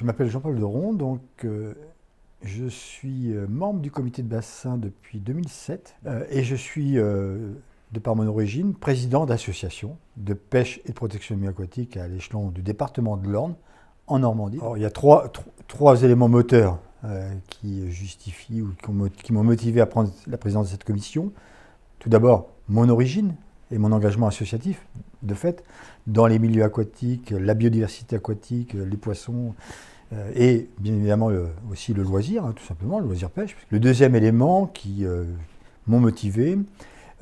Je m'appelle Jean-Paul Doron, donc euh, je suis euh, membre du comité de bassin depuis 2007 euh, et je suis, de par mon origine, président d'association de pêche et de protection de aquatique à l'échelon du département de l'Orne en Normandie. il y a trois, trois éléments moteurs qui justifient ou qui m'ont motivé à prendre la présidence de cette commission. Tout d'abord, mon origine et mon engagement associatif de fait, dans les milieux aquatiques, la biodiversité aquatique, les poissons, euh, et bien évidemment euh, aussi le loisir, hein, tout simplement, le loisir pêche. Le deuxième élément qui euh, m'ont motivé,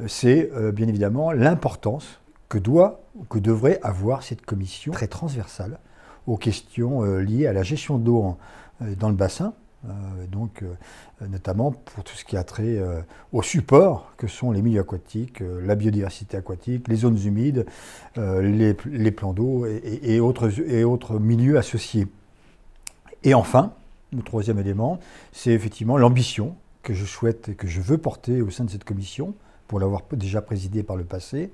c'est bien évidemment l'importance que doit, ou que devrait avoir cette commission très transversale aux questions liées à la gestion d'eau dans le bassin, euh, donc, euh, notamment pour tout ce qui a trait euh, au support que sont les milieux aquatiques, la biodiversité aquatique, les zones humides, les, plans d'eau et, autres, et autres milieux associés. Et enfin, le troisième élément, c'est effectivement l'ambition que je souhaite et que je veux porter au sein de cette commission, pour l'avoir déjà présidée par le passé,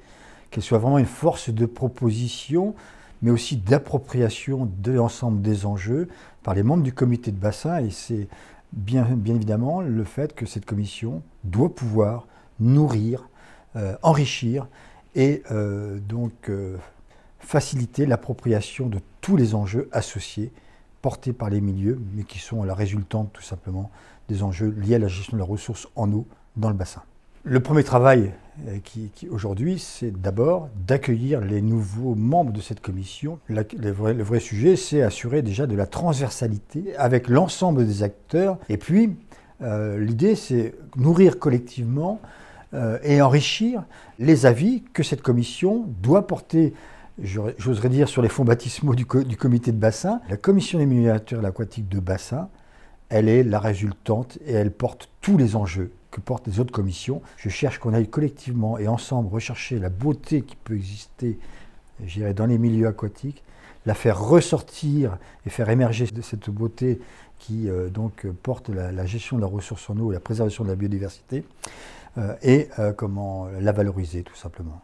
qu'elle soit vraiment une force de proposition mais aussi d'appropriation de l'ensemble des enjeux par les membres du comité de bassin. Et c'est bien, bien évidemment le fait que cette commission doit pouvoir nourrir, euh, enrichir et euh, donc euh, faciliter l'appropriation de tous les enjeux associés portés par les milieux, mais qui sont la résultante tout simplement des enjeux liés à la gestion de la ressource en eau dans le bassin. Le premier travail euh, qui, aujourd'hui, c'est d'abord d'accueillir les nouveaux membres de cette commission. le, vrai, sujet, c'est assurer déjà de la transversalité avec l'ensemble des acteurs. Et puis, euh, l'idée, c'est nourrir collectivement euh, et enrichir les avis que cette commission doit porter j'oserais dire, sur les fonds baptismaux du, comité de bassin. La commission des miniatures aquatiques de bassin elle est la résultante et elle porte tous les enjeux que portent les autres commissions. Je cherche qu'on aille collectivement et ensemble rechercher la beauté qui peut exister, j'irai dans les milieux aquatiques, la faire ressortir et faire émerger cette beauté qui euh, donc porte la, gestion de la ressource en eau et la préservation de la biodiversité euh, et euh, comment la valoriser tout simplement.